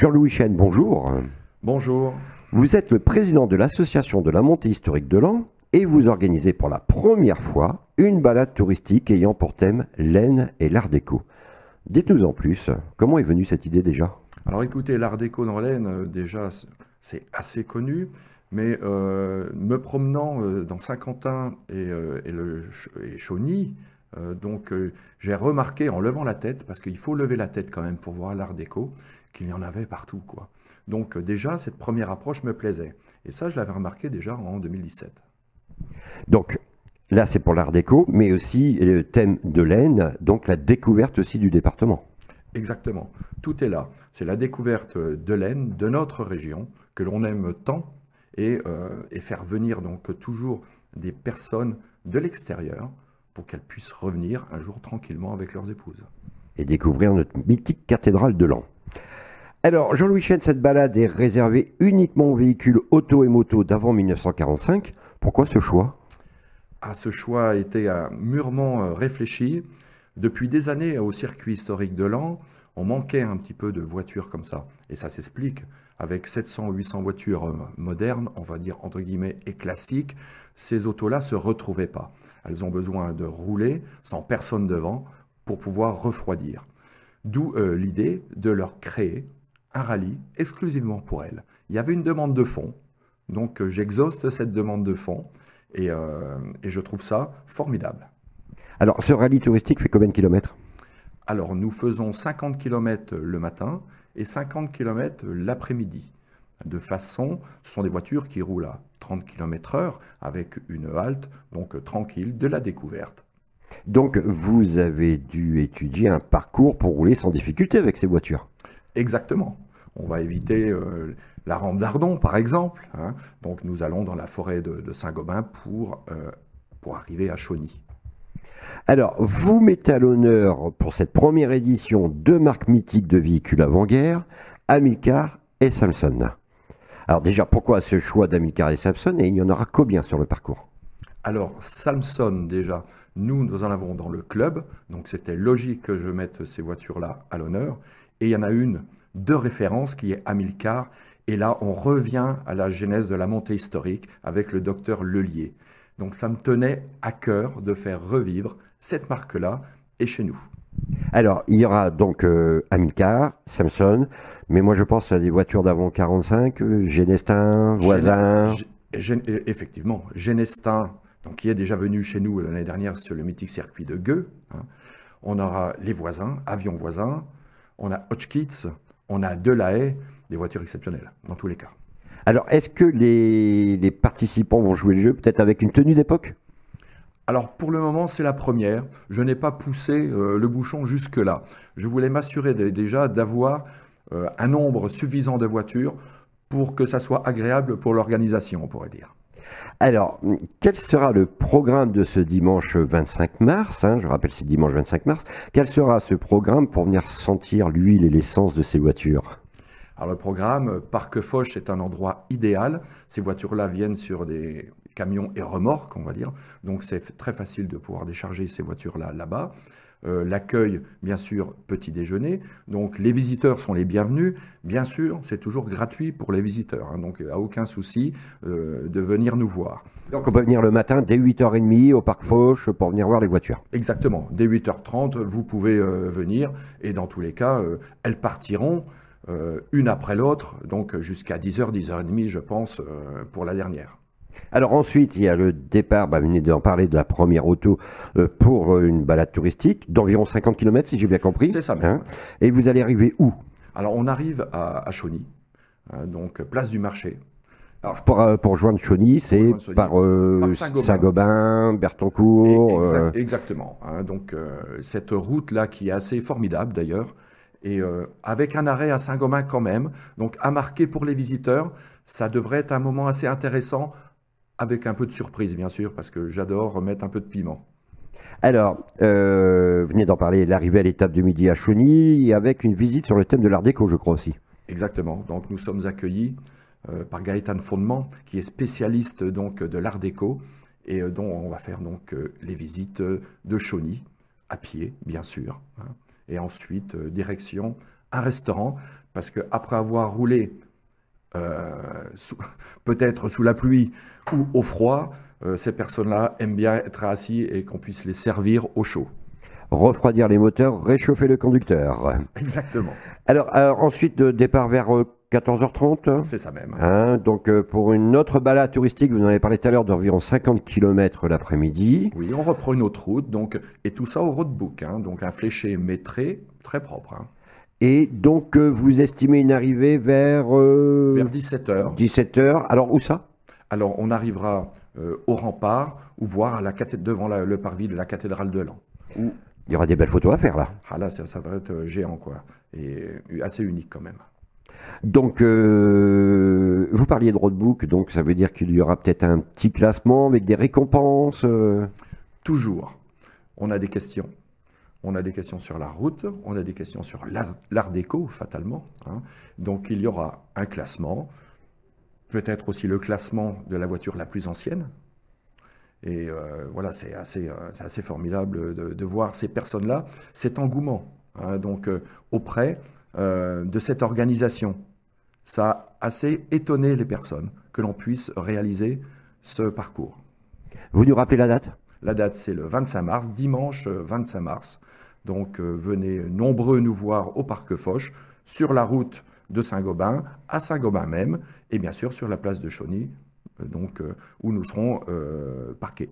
Jean-Louis Chen, bonjour. Bonjour. Vous êtes le président de l'association de la montée historique de l'An et vous organisez pour la première fois une balade touristique ayant pour thème l'Aisne et l'art déco. Dites-nous en plus, comment est venue cette idée déjà Alors écoutez, l'art déco dans l'Aisne, euh, déjà, c'est assez connu. Mais euh, me promenant euh, dans Saint-Quentin et, et Chauny, donc j'ai remarqué en levant la tête, parce qu'il faut lever la tête quand même pour voir l'art déco, qu'il y en avait partout. Quoi. Donc euh, déjà, cette première approche me plaisait. Et ça, je l'avais remarqué déjà en 2017. Donc là, c'est pour l'art déco, mais aussi euh, le thème de l'Aisne, donc la découverte aussi du département. Exactement, tout est là. C'est la découverte euh, de l'Aisne, de notre région, que l'on aime tant, et, faire venir donc toujours des personnes de l'extérieur pour qu'elles puissent revenir un jour tranquillement avec leurs épouses. Et découvrir notre mythique cathédrale de l'An. Alors, Jean-Louis Chen, cette balade est réservée uniquement aux véhicules auto et moto d'avant 1945. Pourquoi ce choix ah, Ce choix a été euh, mûrement euh, réfléchi. Depuis des années, au circuit historique de l'an, on manquait un petit peu de voitures comme ça. Et ça s'explique. Avec 700-800 ou voitures euh, modernes, on va dire entre guillemets, et classiques, ces autos-là ne se retrouvaient pas. Elles ont besoin de rouler sans personne devant pour pouvoir refroidir. D'où euh, l'idée de leur créer un rallye exclusivement pour elles. Il y avait une demande de fonds, donc euh, j'exhauste cette demande de fonds et, euh, et, je trouve ça formidable. Alors ce rallye touristique fait combien de kilomètres Alors nous faisons 50 km le matin et 50 km l'après-midi. De façon, ce sont des voitures qui roulent à 30 km/h avec une halte, donc tranquille, de la découverte. Donc vous avez dû étudier un parcours pour rouler sans difficulté avec ces voitures. Exactement. On va éviter euh, la rampe d'Ardon, par exemple. Hein. Donc nous allons dans la forêt de, Saint-Gobain euh, pour, arriver à Chauny. Alors, vous mettez à l'honneur pour cette première édition deux marques mythiques de véhicules avant-guerre, Amilcar et Samson. Alors déjà, pourquoi ce choix d'Amilcar et Samson Et il y en aura combien sur le parcours alors, Samson, déjà, nous, nous en avons dans le club, donc c'était logique que je mette ces voitures-là à l'honneur. Et il y en a une de référence qui est Amilcar. et là, on revient à la genèse de la montée historique avec le docteur Lelier. Donc, ça me tenait à cœur de faire revivre cette marque-là et chez nous. Alors, il y aura donc euh, Amilcar, Hamilcar, Samson, mais moi je pense à des voitures d'avant 45, euh, Genestin, Voisin. Euh, effectivement, Genestin, donc qui est déjà venu chez nous l'année dernière sur le mythique circuit de Gueux. Hein. On aura les voisins, avions voisins, on a Hotchkiss, on a Delahaye, des voitures exceptionnelles, dans tous les cas. Alors, est-ce que les, participants vont jouer le jeu, peut-être avec une tenue d'époque alors pour le moment, c'est la première. Je n'ai pas poussé euh, le bouchon jusque-là. Je voulais m'assurer déjà d'avoir euh, un nombre suffisant de voitures pour que ça soit agréable pour l'organisation, on pourrait dire. Alors, quel sera le programme de ce dimanche 25 mars hein, Je rappelle, c'est dimanche 25 mars. Quel sera ce programme pour venir sentir l'huile et l'essence de ces voitures alors le programme Parc Foch est un endroit idéal. Ces voitures-là viennent sur des camions et remorques, on va dire. Donc c'est très facile de pouvoir décharger ces voitures-là là-bas. Euh, l'accueil, bien sûr, petit déjeuner. Donc les visiteurs sont les bienvenus. Bien sûr, c'est toujours gratuit pour les visiteurs. Hein, donc a euh, aucun souci euh, de venir nous voir. Donc on peut venir le matin dès 8h30 au Parc Fauche pour venir voir les voitures. Exactement. Dès 8h30, vous pouvez venir. Et dans tous les cas, elles partiront. une après l'autre, donc jusqu'à 10h, 10h30, je pense, pour la dernière. Alors ensuite, il y a le départ, bah, vous venez d'en parler, de la première auto euh, pour euh, une balade touristique d'environ 50 km, si j'ai bien compris. C'est ça hein Et vous allez arriver où Alors on arrive à, Chauny, euh, donc place du marché. Alors pour, joindre Chauny, c'est par, Saint-Gobain, Bertoncourt. exactement. Hein. donc cette route-là qui est assez formidable d'ailleurs, et avec un arrêt à Saint-Gobain quand même, donc à marquer pour les visiteurs, ça devrait être un moment assez intéressant avec un peu de surprise, bien sûr, parce que j'adore mettre un peu de piment. Alors, euh, vous venez d'en parler, l'arrivée à l'étape du midi à Chauny, avec une visite sur le thème de l'art déco, je crois aussi. Exactement. Donc, nous sommes accueillis euh, par Gaëtan Fondement, qui est spécialiste donc de l'art déco et euh, dont on va faire donc les visites de Chauny, à pied, bien sûr. Hein, et ensuite, direction un restaurant, parce que après avoir roulé euh, peut-être sous la pluie ou au froid, euh, ces personnes-là aiment bien être assis et qu'on puisse les servir au chaud. Refroidir les moteurs, réchauffer le conducteur. Exactement. Alors, euh, ensuite, départ vers 14h30 C'est ça même. Hein, donc pour une autre balade touristique, vous en avez parlé tout à l'heure, d'environ 50 km l'après-midi. Oui, on reprend une autre route, donc, et tout ça au roadbook, hein, donc un fléché métré, très propre. Hein. Et donc, euh, vous estimez une arrivée vers... Euh, vers 17h. 17h. Alors, où ça Alors, on arrivera euh, au rempart ou voir à la devant le parvis de la cathédrale de Lan. Où, Il y aura des belles photos à faire, là. ah là, ça, va être géant, quoi. Et assez unique quand même. Donc, vous parliez de roadbook, donc ça veut dire qu'il y aura peut-être un petit classement avec des récompenses. Toujours, on a des questions. On a des questions sur la route, on a des questions sur l'art déco, fatalement. Hein. Donc il y aura un classement, peut-être aussi le classement de la voiture la plus ancienne. Et euh, voilà, c'est assez, euh, formidable de, voir ces personnes-là, cet engouement, hein. donc euh, auprès de cette organisation. Ça a assez étonné les personnes que l'on puisse réaliser ce parcours. Vous nous rappelez la date la date, c'est le 25 mars, dimanche 25 mars. Donc euh, venez nombreux nous voir au Parc Foch, sur la route de Saint-Gobain, à Saint-Gobain même, et bien sûr sur la place de Chauny, euh, donc, euh, où nous serons parqués.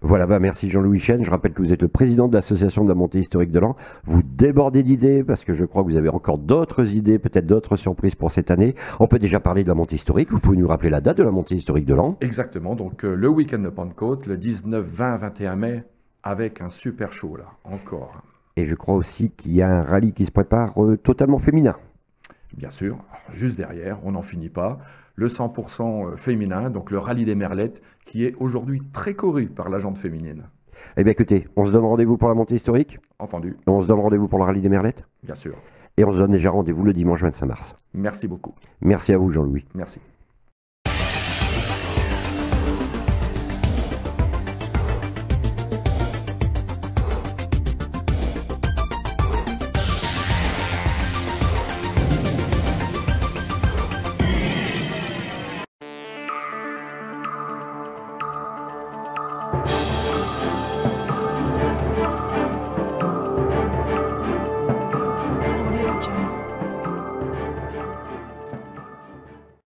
Voilà, bah merci Jean-Louis Chen. Je rappelle que vous êtes le président de l'association de la montée historique de l'an. Vous débordez d'idées parce que je crois que vous avez encore d'autres idées, peut-être d'autres surprises pour cette année. On peut déjà parler de la montée historique. Vous pouvez nous rappeler la date de la montée historique de l'an Exactement. Donc le week-end de Pentecôte, le 19, 20, 21 mai, avec un super show là, encore. Et je crois aussi qu'il y a un rallye qui se prépare euh, totalement féminin. Bien sûr, juste derrière, on n'en finit pas. Le 100% euh, féminin, donc le rallye des Merlettes, qui est aujourd'hui très couru par l'agente féminine. Eh bien écoutez, on se donne rendez-vous pour la montée historique. Entendu. On se donne rendez-vous pour le rallye des Merlettes. Bien sûr. Et on se donne déjà rendez-vous le dimanche 25 mars. Merci beaucoup. Merci à vous Jean-Louis. Merci.